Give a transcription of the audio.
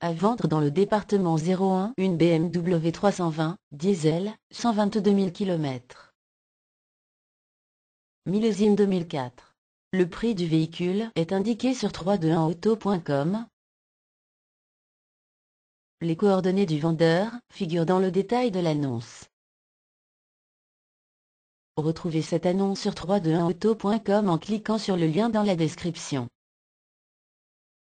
À vendre dans le département 01 une BMW 320, diesel, 122 000 km. Millésime 2004. Le prix du véhicule est indiqué sur 321auto.com. Les coordonnées du vendeur figurent dans le détail de l'annonce. Retrouvez cette annonce sur 321auto.com en cliquant sur le lien dans la description.